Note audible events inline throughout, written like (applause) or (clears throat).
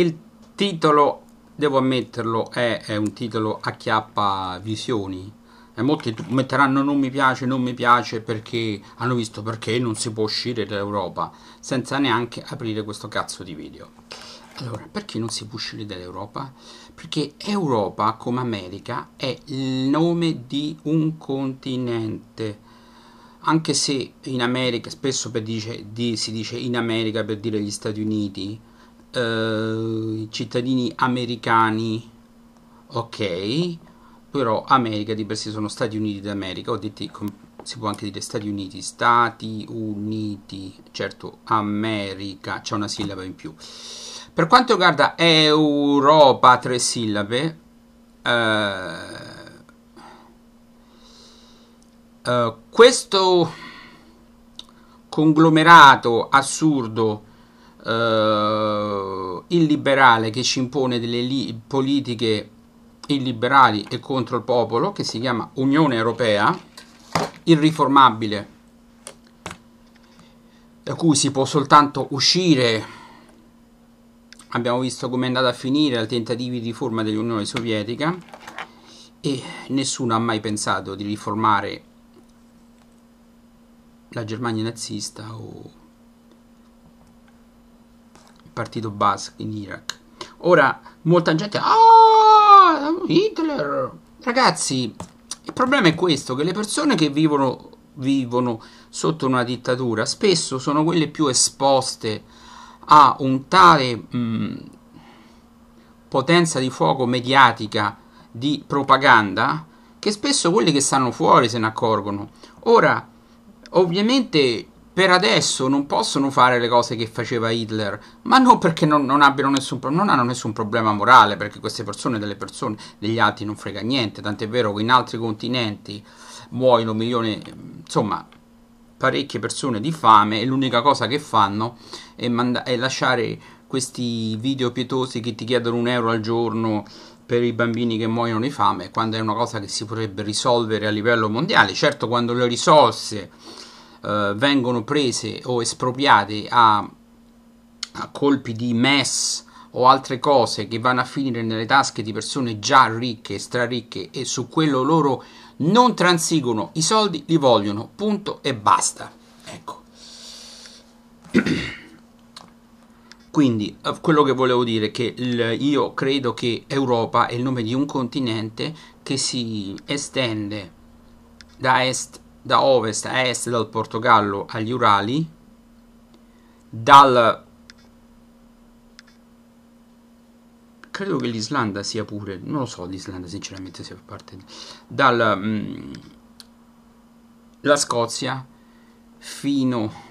il titolo, devo ammetterlo, è, è un titolo a chiappa visioni. E molti metteranno non mi piace, non mi piace perché hanno visto perché non si può uscire dall'Europa senza neanche aprire questo cazzo di video. Allora, perché non si può uscire dall'Europa? Perché Europa, come America, è il nome di un continente. Anche se in America, spesso dice, di, si dice in America per dire gli Stati Uniti, eh, cittadini americani, ok, però America di per sé sono Stati Uniti d'America, ho detto, si può anche dire Stati Uniti, Stati Uniti, certo America, c'è una sillaba in più. Per quanto riguarda Europa, tre sillabe, eh, eh, questo conglomerato assurdo eh, illiberale che ci impone delle li- politiche illiberali e contro il popolo, che si chiama Unione Europea, irriformabile, da cui si può soltanto uscire. Abbiamo visto come è andata a finire al tentativo di riforma dell'Unione Sovietica e nessuno ha mai pensato di riformare la Germania nazista o partito Bas in Iraq. Ora, molta gente... Ah, Hitler! Ragazzi, il problema è questo, che le persone che vivono, vivono sotto una dittatura spesso sono quelle più esposte a un tale mh, mm, potenza di fuoco mediatica di propaganda che spesso quelli che stanno fuori se ne accorgono. Ora, ovviamente per adesso non possono fare le cose che faceva Hitler, ma non perché non, non, abbiano nessun, non hanno nessun problema morale, perché queste persone delle persone degli altri non frega niente, tant'è vero che in altri continenti muoiono milioni, insomma parecchie persone di fame e l'unica cosa che fanno è, manda- è lasciare questi video pietosi che ti chiedono un euro al giorno per i bambini che muoiono di fame, quando è una cosa che si potrebbe risolvere a livello mondiale, certo quando le risorse eh, vengono prese o espropriate a, a colpi di mess o altre cose che vanno a finire nelle tasche di persone già ricche, straricche e su quello loro non transigono, i soldi li vogliono, punto e basta. Ecco. (clears throat) Quindi eh, quello che volevo dire è che io credo che Europa è il nome di un continente che si estende da est da ovest a est dal Portogallo agli Urali, dal... credo che l'Islanda sia pure, non lo so l'Islanda sinceramente se fa parte, di... dalla mm, la Scozia fino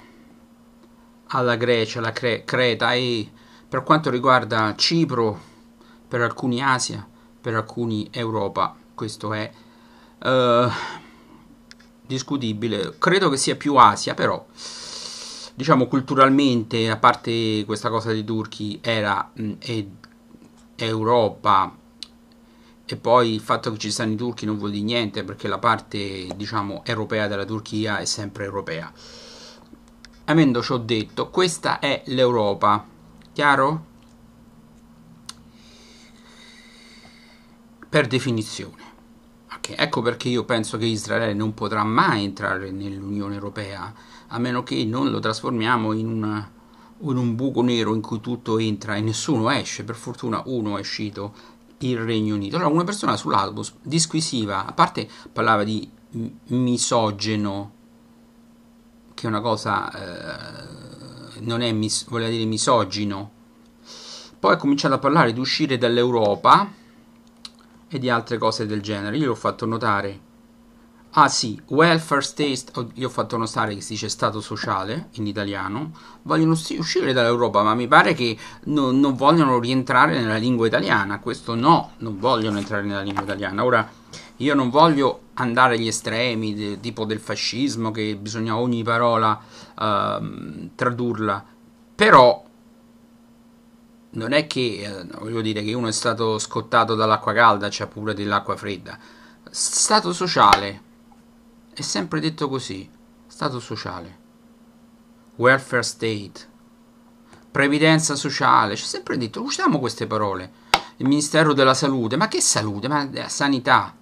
alla Grecia, la Cre- Creta e per quanto riguarda Cipro, per alcuni Asia, per alcuni Europa, questo è... Uh, discutibile. Credo che sia più Asia, però diciamo culturalmente, a parte questa cosa dei turchi, era mh, mm, è, Europa e poi il fatto che ci stanno i turchi non vuol dire niente perché la parte diciamo europea della Turchia è sempre europea. Avendo ciò detto, questa è l'Europa, chiaro? Per definizione perché. Ecco perché io penso che Israele non potrà mai entrare nell'Unione Europea, a meno che non lo trasformiamo in, una, in un buco nero in cui tutto entra e nessuno esce. Per fortuna uno è uscito, il Regno Unito. Allora, una persona sull'autobus disquisiva, a parte parlava di misogeno, che è una cosa... Eh, non è mis- voleva dire misogino. Poi ha cominciato a parlare di uscire dall'Europa e di altre cose del genere. Io l'ho fatto notare. Ah sì, welfare state, io ho fatto notare che si dice stato sociale in italiano, vogliono uscire dall'Europa, ma mi pare che no, non vogliono rientrare nella lingua italiana, questo no, non vogliono entrare nella lingua italiana. Ora, io non voglio andare agli estremi, de, tipo del fascismo, che bisogna ogni parola uh, tradurla, però non è che eh, voglio dire che uno è stato scottato dall'acqua calda, c'è cioè pure dell'acqua fredda. Stato sociale è sempre detto così: stato sociale, welfare state, previdenza sociale, c'è sempre detto, usiamo queste parole. Il Ministero della Salute, ma che salute? Ma eh, sanità.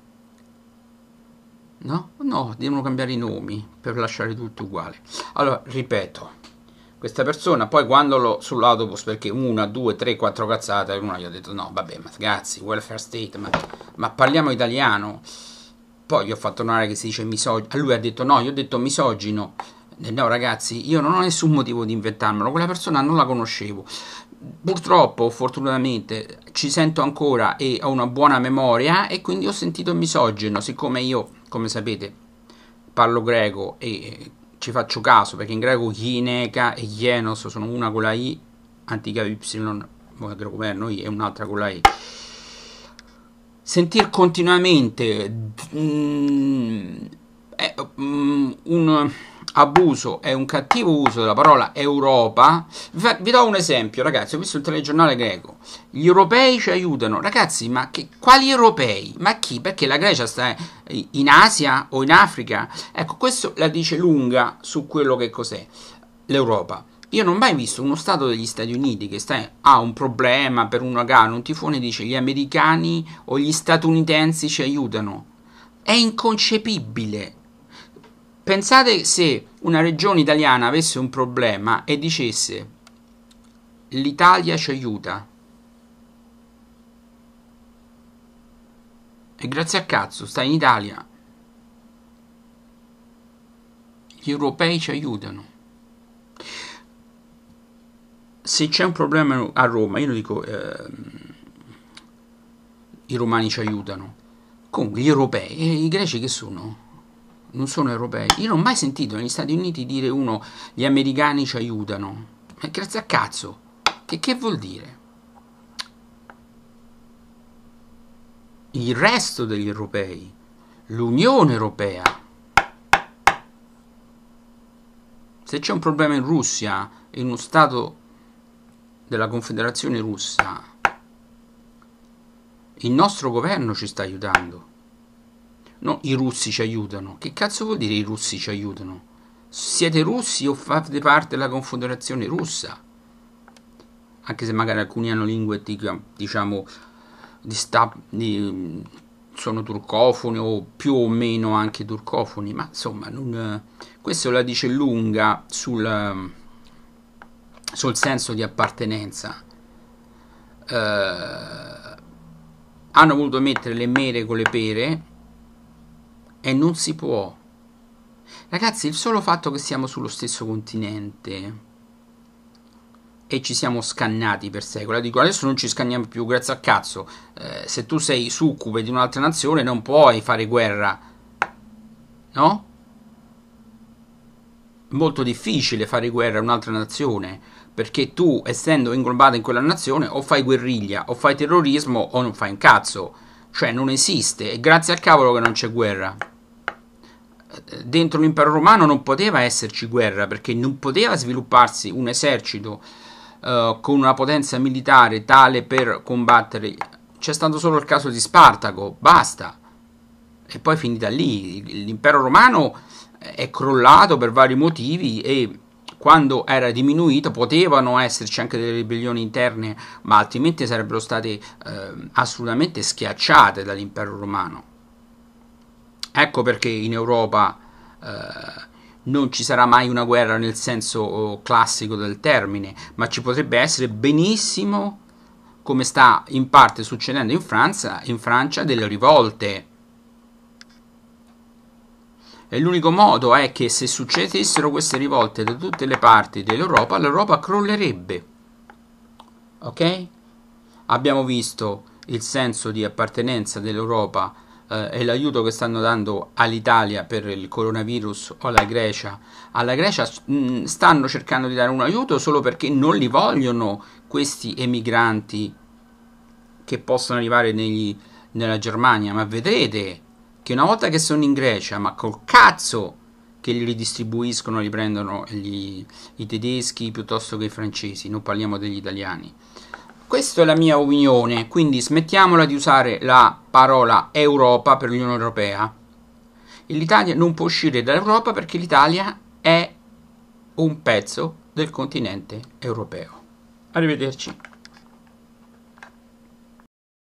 No? No, devono cambiare i nomi per lasciare tutto uguale. Allora, ripeto, questa persona, poi quando l'ho sull'autobus, perché una, due, tre, quattro cazzate, uno gli ho detto no, vabbè, ma ragazzi, welfare state, ma, ma parliamo italiano. Poi gli ho fatto notare che si dice misogino, lui ha detto no, io ho detto misogino. No ragazzi, io non ho nessun motivo di inventarmelo, quella persona non la conoscevo. Purtroppo, fortunatamente, ci sento ancora e ho una buona memoria e quindi ho sentito misogino, siccome io, come sapete, parlo greco e ci faccio caso perché in greco Gineca e Hienos sono una con la I antica Y, come noi, e un'altra con la E. Sentir continuamente mm, è, eh, mm, un, abuso e un cattivo uso della parola Europa. Vi do un esempio, ragazzi, ho visto il telegiornale greco. Gli europei ci aiutano. Ragazzi, ma che, quali europei? Ma chi? Perché la Grecia sta in Asia o in Africa? Ecco, questo la dice lunga su quello che cos'è l'Europa. Io non ho mai visto uno Stato degli Stati Uniti che sta, ha un problema per una gara, un tifone, e dice gli americani o gli statunitensi ci aiutano. È inconcepibile Pensate se una regione italiana avesse un problema e dicesse l'Italia ci aiuta. E grazie a cazzo stai in Italia. Gli europei ci aiutano. Se c'è un problema a Roma, io dico, eh, i romani ci aiutano. Comunque gli europei, e eh, i greci che sono? non sono europei. Io non ho mai sentito negli Stati Uniti dire uno gli americani ci aiutano. Ma eh, grazie a cazzo, che, che vuol dire? Il resto degli europei, l'Unione Europea. Se c'è un problema in Russia, in uno Stato della Confederazione Russa, il nostro governo ci sta aiutando. No, i russi ci aiutano. Che cazzo vuol dire i russi ci aiutano? Siete russi o fate parte della Confederazione russa? Anche se magari alcuni hanno lingue, diciamo, di sta, di, sono turcofoni o più o meno anche turcofoni, ma insomma, non, questo la dice lunga sul, sul senso di appartenenza. Eh, hanno voluto mettere le mere con le pere, e non si può. Ragazzi, il solo fatto che siamo sullo stesso continente e ci siamo scannati per secoli, dico adesso non ci scanniamo più, grazie al cazzo, eh, se tu sei succube di un'altra nazione non puoi fare guerra, no? È molto difficile fare guerra a un'altra nazione, perché tu, essendo inglobato in quella nazione, o fai guerriglia, o fai terrorismo, o non fai un cazzo. Cioè, non esiste, e grazie al cavolo che non c'è guerra dentro l'impero romano non poteva esserci guerra perché non poteva svilupparsi un esercito eh, con una potenza militare tale per combattere. C'è stato solo il caso di Spartaco, basta. E poi finita lì. L'impero romano è crollato per vari motivi e quando era diminuito potevano esserci anche delle ribellioni interne, ma altrimenti sarebbero state eh, assolutamente schiacciate dall'impero romano. Ecco perché in Europa eh, non ci sarà mai una guerra nel senso oh, classico del termine, ma ci potrebbe essere benissimo, come sta in parte succedendo in Francia, in Francia delle rivolte. E l'unico modo è che se succedessero queste rivolte da tutte le parti dell'Europa, l'Europa crollerebbe. Ok? Abbiamo visto il senso di appartenenza dell'Europa eh, e l'aiuto che stanno dando all'Italia per il coronavirus o alla Grecia, alla Grecia mh, mm, stanno cercando di dare un aiuto solo perché non li vogliono questi emigranti che possono arrivare negli, nella Germania, ma vedrete che una volta che sono in Grecia, ma col cazzo che li ridistribuiscono, li prendono gli, i tedeschi piuttosto che i francesi, non parliamo degli italiani. Questa è la mia opinione, quindi smettiamola di usare la parola Europa per l'Unione Europea. L'Italia non può uscire dall'Europa perché l'Italia è un pezzo del continente europeo. Arrivederci.